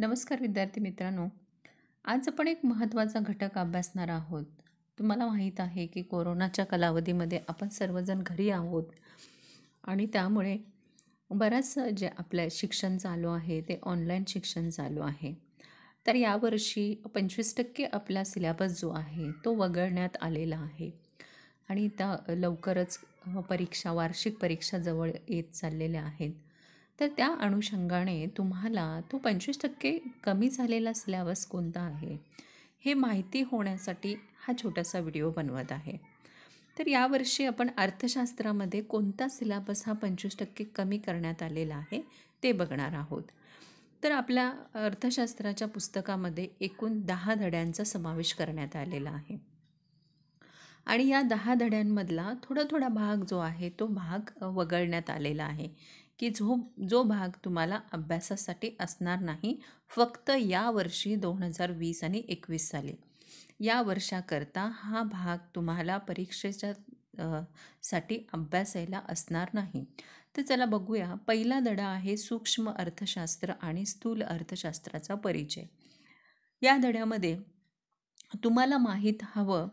नमस्कार विद्यार्थी मित्रांनो आज आपण एक महत्त्वाचा घटक अभ्यासणार आहोत तुम्हाला माहीत आहे की कोरोनाच्या कालावधीमध्ये आपण सर्वजण घरी आहोत आणि त्यामुळे बऱ्याच जे आपलं शिक्षण चालू आहे ते ऑनलाईन शिक्षण चालू आहे तर यावर्षी पंचवीस टक्के आपला सिलॅबस जो आहे तो वगळण्यात आलेला आहे आणि त्या लवकरच परीक्षा वार्षिक परीक्षा जवळ येत चाललेल्या आहेत तर त्या अनुषंगाने तुम्हाला तो पंचवीस टक्के कमी झालेला सिलॅबस कोणता आहे हे माहिती होण्यासाठी हा छोटासा व्हिडिओ बनवत आहे तर यावर्षी आपण अर्थशास्त्रामध्ये कोणता सिलॅबस हा पंचवीस टक्के कमी करण्यात आलेला आहे ते बघणार आहोत तर आपल्या अर्थशास्त्राच्या पुस्तकामध्ये एकूण दहा धड्यांचा समावेश करण्यात आलेला आहे आणि या दहा धड्यांमधला थोडा थोडा भाग जो आहे तो भाग वगळण्यात आलेला आहे की जो जो भाग तुम्हाला अभ्यासासाठी असणार नाही फक्त या वर्षी दोन हजार वीस आणि एकवीस साली या वर्षाकरता हा भाग तुम्हाला परीक्षेच्या साठी अभ्यासायला असणार नाही तर चला बघूया पहिला धडा आहे सूक्ष्म अर्थशास्त्र आणि स्थूल अर्थशास्त्राचा परिचय या धड्यामध्ये तुम्हाला माहीत हवं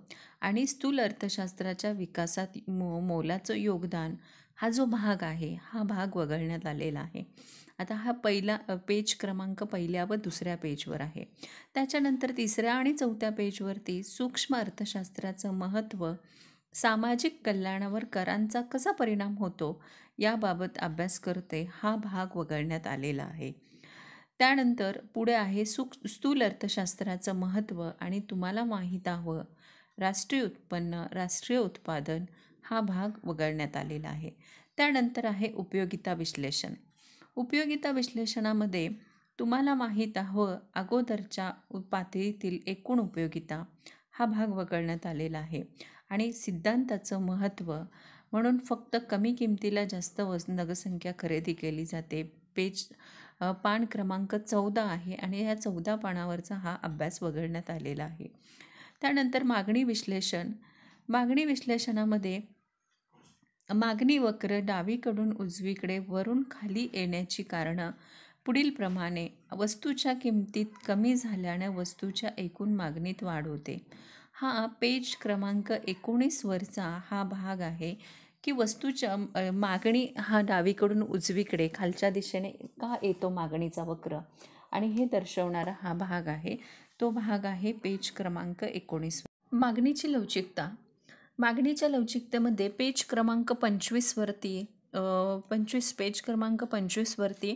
आणि स्थूल अर्थशास्त्राच्या विकासात मो मोलाचं योगदान हा जो भाग आहे हा भाग वगळण्यात आलेला आहे आता हा पहिला पेज क्रमांक पहिल्या व दुसऱ्या पेजवर आहे त्याच्यानंतर तिसऱ्या आणि चौथ्या पेजवरती सूक्ष्म अर्थशास्त्राचं महत्त्व सामाजिक कल्याणावर करांचा कसा परिणाम होतो याबाबत अभ्यास करते हा भाग वगळण्यात आलेला आहे त्यानंतर पुढे आहे सुक स्थूल अर्थशास्त्राचं महत्त्व आणि तुम्हाला माहीत हवं राष्ट्रीय उत्पन्न राष्ट्रीय उत्पादन हा भाग वगळण्यात आलेला आहे त्यानंतर आहे उपयोगिता विश्लेषण उपयोगिता विश्लेषणामध्ये तुम्हाला माहीत हवं अगोदरच्या पातळीतील एकूण उपयोगिता हा भाग वगळण्यात आलेला आहे आणि सिद्धांताचं महत्त्व म्हणून फक्त कमी किमतीला जास्त वस नगसंख्या खरेदी केली जाते पेज पान क्रमांक चौदा आहे आणि ह्या चौदा पानावरचा हा अभ्यास वगळण्यात आलेला आहे त्यानंतर मागणी विश्लेषण मागणी विश्लेषणामध्ये मागणी वक्र डावीकडून उजवीकडे वरून खाली येण्याची कारणं पुढीलप्रमाणे वस्तूच्या किमतीत कमी झाल्याने वस्तूच्या एकूण मागणीत वाढ होते हा पेज क्रमांक एकोणीसवरचा हा भाग आहे की वस्तूच्या मागणी हा डावीकडून उजवीकडे खालच्या दिशेने का येतो मागणीचा वक्र आणि हे दर्शवणारा हा भाग आहे तो भाग आहे पेज क्रमांक एकोणीस मागणीची लवचिकता मागणीच्या लवचिकतेमध्ये पेज क्रमांक पंचवीसवरती पंचवीस पेज क्रमांक पंचवीसवरती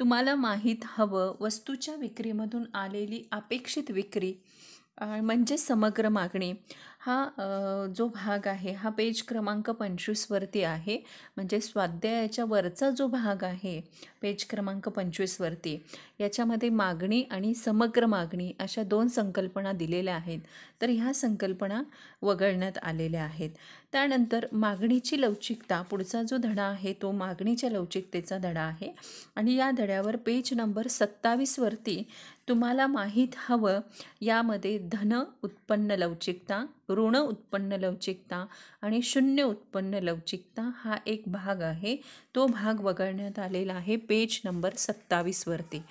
तुम्हाला माहीत हवं वस्तूच्या विक्रीमधून आलेली अपेक्षित विक्री म्हणजे समग्र मागणी हा जो भाग आहे हा पेज क्रमांक पंचवीसवरती आहे म्हणजे स्वाध्यायाच्या वरचा जो भाग आहे पेज क्रमांक पंचवीसवरती याच्यामध्ये मागणी आणि समग्र मागणी अशा दोन संकल्पना दिलेल्या आहेत तर ह्या संकल्पना वगळण्यात आलेल्या आहेत त्यानंतर मागणीची लवचिकता पुढचा जो धडा आहे तो मागणीच्या लवचिकतेचा धडा आहे आणि या धड्यावर पेज नंबर सत्तावीसवरती तुम्हाला माहीत हवं यामध्ये धन उत्पन्न लवचिकता ऋण उत्पन्न लवचिकता आणि शून्य उत्पन्न लवचिकता हा एक भाग आहे तो भाग वगळण्यात आलेला आहे पेज नंबर सत्तावीसवरती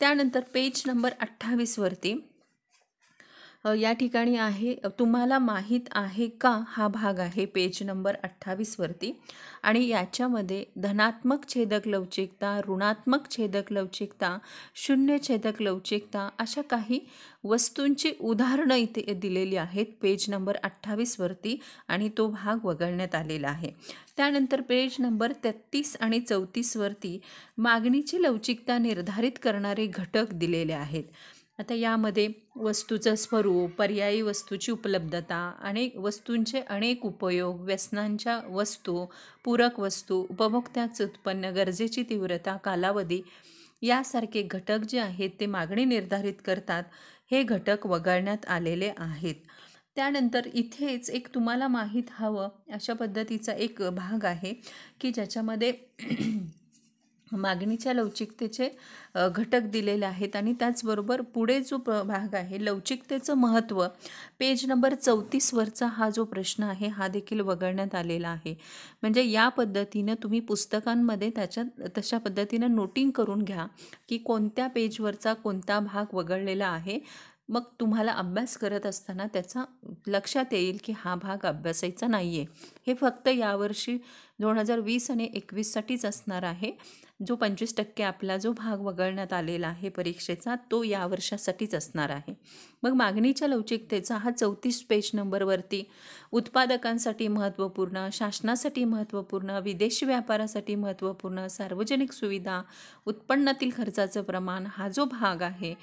त्यानंतर पेज नंबर अठ्ठावीसवरती या ठिकाणी आहे तुम्हाला माहीत आहे का हा भाग आहे पेज नंबर अठ्ठावीसवरती आणि याच्यामध्ये धनात्मक छेदक लवचिकता ऋणात्मक छेदक लवचिकता शून्य छेदक लवचिकता अशा काही वस्तूंची उदाहरणं इथे दिलेली आहेत पेज नंबर अठ्ठावीसवरती आणि तो भाग वगळण्यात आलेला आहे त्यानंतर पेज नंबर तेहतीस आणि चौतीसवरती मागणीची लवचिकता निर्धारित करणारे घटक दिलेले आहेत आता यामध्ये वस्तूचं स्वरूप पर्यायी वस्तूची उपलब्धता अनेक वस्तूंचे अनेक उपयोग व्यसनांच्या वस्तू पूरक वस्तू उपभोक्त्याचं उत्पन्न गरजेची तीव्रता कालावधी यासारखे घटक जे आहेत ते मागणी निर्धारित करतात हे घटक वगळण्यात आलेले आहेत त्यानंतर इथेच एक तुम्हाला माहीत हवं अशा पद्धतीचा एक भाग आहे की ज्याच्यामध्ये मागणीच्या लवचिकतेचे घटक दिलेले आहेत आणि त्याचबरोबर पुढे जो प भाग आहे लवचिकतेचं महत्त्व पेज नंबर चौतीसवरचा हा जो प्रश्न आहे हा देखील वगळण्यात आलेला आहे म्हणजे या पद्धतीनं तुम्ही पुस्तकांमध्ये त्याच्या तशा पद्धतीनं नोटिंग करून घ्या की कोणत्या पेजवरचा कोणता भाग वगळलेला आहे मग तुम्हाला अभ्यास करत असताना त्याचा लक्षात येईल की हा भाग अभ्यासायचा नाही आहे हे फक्त यावर्षी दोन हजार वीस आणि एकवीससाठीच असणार आहे जो पंचवीस टक्के आपला जो भाग वगळण्यात आलेला आहे परीक्षेचा तो या वर्षासाठीच असणार आहे मग मागणीच्या लवचिकतेचा हा चौतीस पेज नंबरवरती उत्पादकांसाठी महत्त्वपूर्ण शासनासाठी महत्त्वपूर्ण विदेशी व्यापारासाठी महत्त्वपूर्ण सार्वजनिक सुविधा उत्पन्नातील खर्चाचं प्रमाण हा जो भाग आहे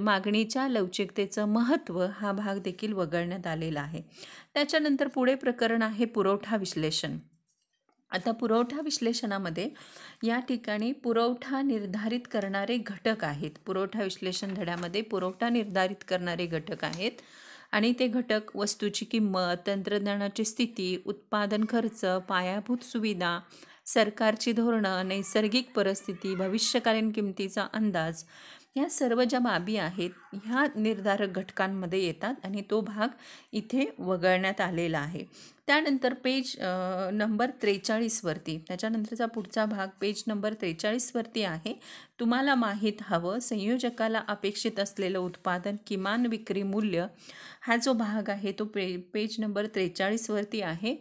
मागणीच्या लवचिकतेचं महत्त्व हा भाग देखील वगळण्यात आलेला आहे त्याच्यानंतर पुढे प्रकरण आहे पुरवठा पुरवठा विश्लेषण आता पुरवठा विश्लेषणामध्ये या ठिकाणी पुरवठा निर्धारित करणारे घटक आहेत पुरवठा विश्लेषण धड्यामध्ये पुरवठा निर्धारित करणारे घटक आहेत आणि ते घटक वस्तूची किंमत तंत्रज्ञानाची स्थिती उत्पादन खर्च पायाभूत सुविधा सरकारची धोरणं नैसर्गिक परिस्थिती भविष्यकालीन किमतीचा अंदाज या सर्व ज्या बाबी आहेत ह्या निर्धारक घटकांमध्ये येतात आणि तो भाग इथे वगळण्यात आलेला आहे त्यानंतर पेज नंबर त्रेचाळीसवरती त्याच्यानंतरचा पुढचा भाग पेज नंबर त्रेचाळीसवरती आहे तुम्हाला माहीत हवं संयोजकाला अपेक्षित असलेलं उत्पादन किमान विक्री मूल्य हा जो भाग आहे तो पे पेज नंबर त्रेचाळीसवरती आहे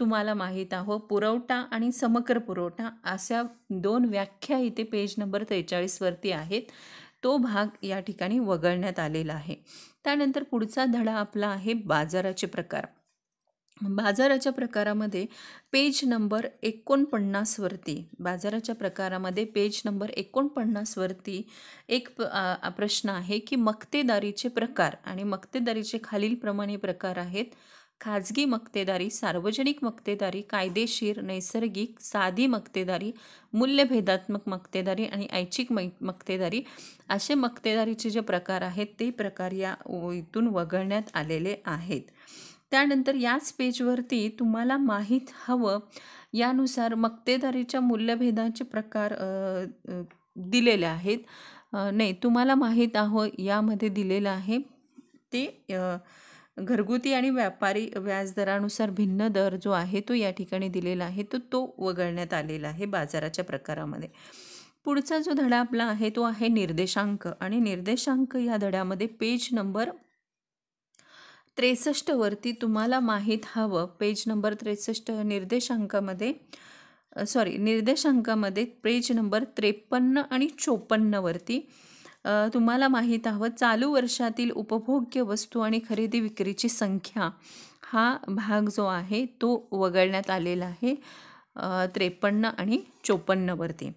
तुम्हाला माहीत आहो पुरवठा आणि समग्र पुरवठा अशा दोन व्याख्या इथे पेज नंबर त्रेचाळीसवरती आहेत तो भाग या ठिकाणी वगळण्यात आलेला आहे त्यानंतर पुढचा धडा आपला आहे बाजाराचे प्रकार बाजाराच्या प्रकारामध्ये पेज नंबर एकोणपन्नासवरती बाजाराच्या प्रकारामध्ये पेज नंबर एकोणपन्नासवरती एक प्रश्न आहे की मक्तेदारीचे प्रकार आणि मक्तेदारीचे खालीलप्रमाणे प्रकार आहेत खाजगी मक्तेदारी सार्वजनिक मक्तेदारी कायदेशीर नैसर्गिक साधी मक्तेदारी मूल्यभेदात्मक मक्तेदारी आणि ऐच्छिक मक्तेदारी असे मक्तेदारीचे जे प्रकार आहेत ते प्रकार या इथून वगळण्यात आलेले आहेत त्यानंतर याच पेजवरती तुम्हाला माहीत हवं यानुसार मक्तेदारीच्या मूल्यभेदाचे प्रकार दिलेले आहेत नाही तुम्हाला माहीत आहो यामध्ये दिलेलं आहे ते घरगुती आणि व्यापारी व्याजदरानुसार भिन्न दर जो आहे तो या ठिकाणी दिलेला आहे तो, तो वगळण्यात आलेला आहे बाजाराच्या प्रकारामध्ये पुढचा जो धडा आपला आहे तो आहे निर्देशांक आणि निर्देशांक या धड्यामध्ये पेज नंबर त्रेसष्टवरती तुम्हाला माहीत हवं पेज नंबर त्रेसष्ट निर्देशांकामध्ये सॉरी निर्देशांकामध्ये पेज नंबर त्रेपन्न आणि चोपन्नवरती तुम्हाला माहीत हवं चालू वर्षातील उपभोग्य वस्तू आणि खरेदी विक्रीची संख्या हा भाग जो आहे तो वगळण्यात आलेला आहे त्रेपन्न आणि चोपन्नवरती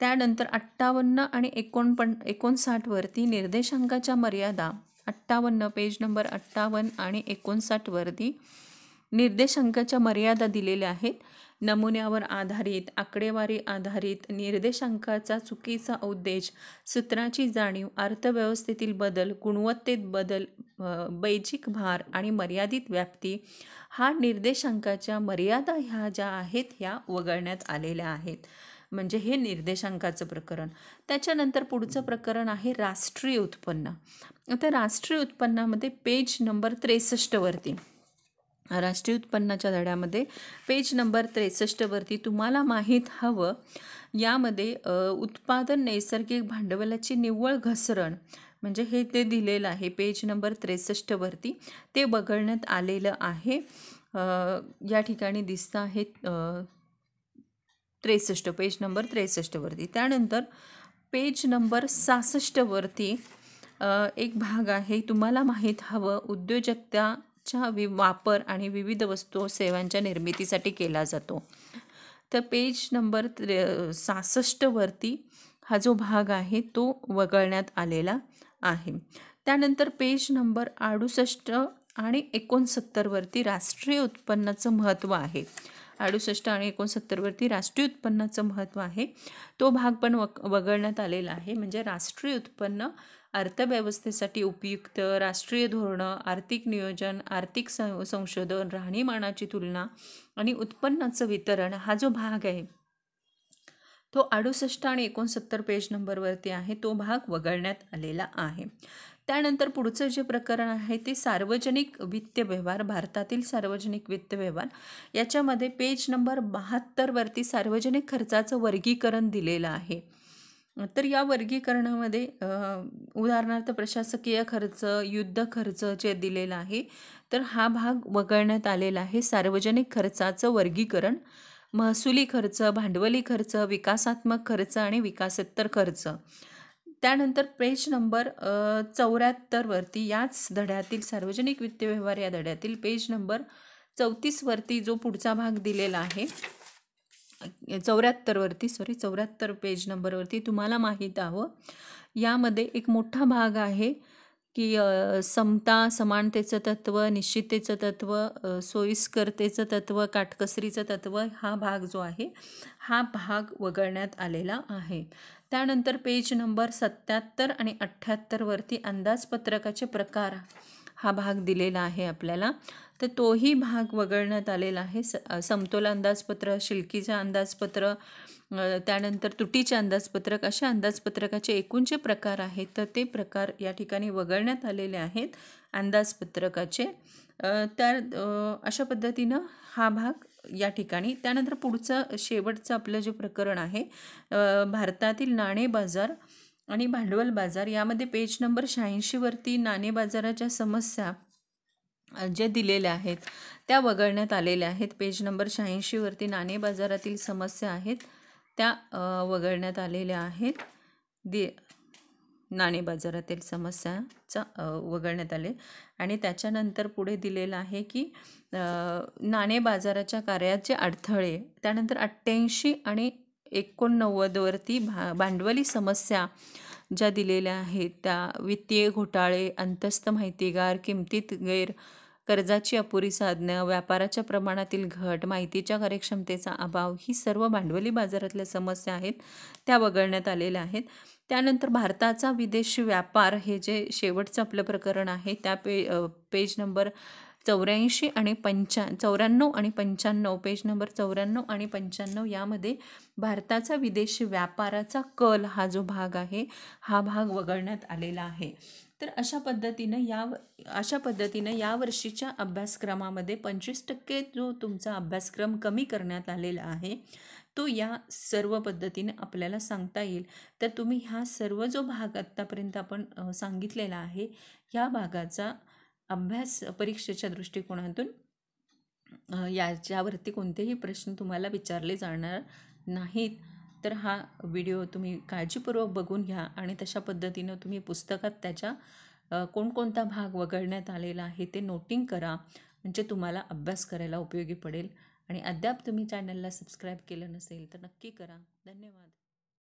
त्यानंतर अठ्ठावन्न आणि एकोणपन्न एकोणसाठवरती निर्देशांकाच्या मर्यादा अठ्ठावन्न पेज नंबर अठ्ठावन्न आणि एकोणसाठवरती निर्देशांकाच्या मर्यादा दिलेल्या आहेत नमुन्यावर आधारित आकडेवारी आधारित निर्देशांकाचा चुकीचा उद्देश सूत्राची जाणीव अर्थव्यवस्थेतील बदल गुणवत्तेत बदल बैजिक भार आणि मर्यादित व्याप्ती हा निर्देशांकाच्या मर्यादा ह्या ज्या आहेत ह्या वगळण्यात आलेल्या आहेत म्हणजे हे निर्देशांकाचं प्रकरण त्याच्यानंतर पुढचं प्रकरण आहे राष्ट्रीय उत्पन्न आता राष्ट्रीय उत्पन्नामध्ये पेज नंबर त्रेसष्टवरती राष्ट्रीय उत्पन्नाच्या धड्यामध्ये पेज नंबर त्रेसष्टवरती तुम्हाला माहीत हवं यामध्ये उत्पादन नैसर्गिक भांडवलाची निव्वळ घसरण म्हणजे हे ते दिलेलं आहे पेज नंबर त्रेसष्टवरती ते बघण्यात आलेलं आहे या ठिकाणी दिसतं आहे त्रेसष्ट पेज नंबर त्रेसष्टवरती त्यानंतर पेज नंबर सासष्टवरती एक भाग आहे तुम्हाला माहीत हवं उद्योजकता च्या वि वापर आणि विविध वस्तू सेवांच्या निर्मितीसाठी केला जातो तर पेज नंबर सासष्टवरती हा जो भाग आहे तो वगळण्यात आलेला आहे त्यानंतर पेज नंबर अडुसष्ट आणि एकोणसत्तरवरती राष्ट्रीय उत्पन्नाचं महत्त्व आहे अडुसष्ट आणि एकोणसत्तरवरती राष्ट्रीय उत्पन्नाचं महत्त्व आहे तो भाग पण वग वगळण्यात आलेला आहे म्हणजे राष्ट्रीय उत्पन्न अर्थव्यवस्थेसाठी उपयुक्त राष्ट्रीय धोरणं आर्थिक नियोजन आर्थिक सं संशोधन राहणीमानाची तुलना आणि उत्पन्नाचं वितरण हा जो भाग आहे तो अडुसष्ट आणि एकोणसत्तर पेज नंबरवरती आहे तो भाग वगळण्यात आलेला आहे त्यानंतर पुढचं जे प्रकरण आहे ते सार्वजनिक वित्त व्यवहार भारतातील सार्वजनिक वित्त व्यवहार याच्यामध्ये पेज नंबर बहात्तरवरती सार्वजनिक खर्चाचं वर्गीकरण दिलेलं आहे तर या वर्गीकरणामध्ये उदाहरणार्थ प्रशासकीय खर्च युद्ध खर्च जे दिलेला आहे तर हा भाग वगळण्यात आलेला आहे सार्वजनिक खर्चाचं वर्गीकरण महसुली खर्च भांडवली खर्च विकासात्मक खर्च आणि विकासोत्तर खर्च त्यानंतर पेज नंबर चौऱ्याहत्तरवरती याच धड्यातील सार्वजनिक वित्त व्यवहार या धड्यातील पेज नंबर चौतीसवरती जो पुढचा भाग दिलेला आहे चौऱ्याहत्तरवरती सॉरी चौऱ्याहत्तर पेज नंबरवरती तुम्हाला माहीत हवं यामध्ये एक मोठा भाग आहे की समता समानतेचं तत्व निश्चिततेचं तत्व सोयीस्करतेचं तत्व काटकसरीचं तत्व हा भाग जो आहे हा भाग वगळण्यात आलेला आहे त्यानंतर पेज नंबर सत्याहत्तर आणि अठ्ठ्याहत्तरवरती अंदाजपत्रकाचे प्रकार हा भाग दिलेला आहे आपल्याला तर तोही भाग वगळण्यात आलेला आहे स समतोल अंदाजपत्र शिल्कीचं अंदाजपत्र त्यानंतर तुटीचे अंदाजपत्रक अशा अंदाजपत्रकाचे एकूण जे प्रकार आहेत तर ते प्रकार या ठिकाणी वगळण्यात आलेले आहेत अंदाजपत्रकाचे त्या अशा पद्धतीनं हा भाग या ठिकाणी त्यानंतर पुढचं शेवटचं आपलं जे प्रकरण आहे भारतातील नाणे बाजार आणि भांडवल बाजार यामध्ये पेज नंबर शहाऐंशीवरती नाणे बाजाराच्या समस्या जे दिलेल्या आहेत त्या वगळण्यात आलेल्या आहेत पेज नंबर शहाऐंशीवरती नाणे बाजारातील समस्या आहेत त्या वगळण्यात आलेल्या आहेत दि नाणे बाजारातील समस्याचा वगळण्यात आले आणि त्याच्यानंतर पुढे दिलेलं आहे की नाणे बाजाराच्या कार्याचे अडथळे त्यानंतर अठ्ठ्याऐंशी आणि एकोणनव्वदवरती भा भांडवली समस्या ज्या दिलेल्या आहेत त्या वित्तीय घोटाळे अंतस्थ माहितीगार किमतीत गैर कर्जाची अपुरी साधनं व्यापाराच्या प्रमाणातील घट माहितीच्या कार्यक्षमतेचा अभाव ही सर्व भांडवली बाजारातल्या समस्या आहेत त्या वगळण्यात आलेल्या आहेत त्यानंतर भारताचा विदेश व्यापार हे जे शेवटचं आपलं प्रकरण आहे त्या पे पेज नंबर चौऱ्याऐंशी आणि पंचा चौऱ्याण्णव आणि पंच्याण्णव पेज नंबर चौऱ्याण्णव आणि पंच्याण्णव यामध्ये भारताचा विदेशी व्यापाराचा कल हा जो भाग आहे हा भाग वगळण्यात आलेला आहे तर अशा पद्धतीनं या अशा पद्धतीनं यावर्षीच्या अभ्यासक्रमामध्ये पंचवीस टक्के जो तुमचा अभ्यासक्रम कमी करण्यात आलेला आहे तो या सर्व पद्धतीने आपल्याला सांगता येईल तर तुम्ही हा सर्व जो भाग आत्तापर्यंत आपण सांगितलेला आहे ह्या भागाचा अभ्यास परीक्षेच्या दृष्टिकोनातून याच्यावरती कोणतेही प्रश्न तुम्हाला विचारले जाणार नाहीत तर हा व्हिडिओ तुम्ही काळजीपूर्वक बघून घ्या आणि तशा पद्धतीनं तुम्ही पुस्तकात त्याच्या कोणकोणता भाग वगळण्यात आलेला आहे ते नोटिंग करा म्हणजे तुम्हाला अभ्यास करायला उपयोगी पडेल आणि अद्याप तुम्ही चॅनलला सबस्क्राईब केलं नसेल तर नक्की करा धन्यवाद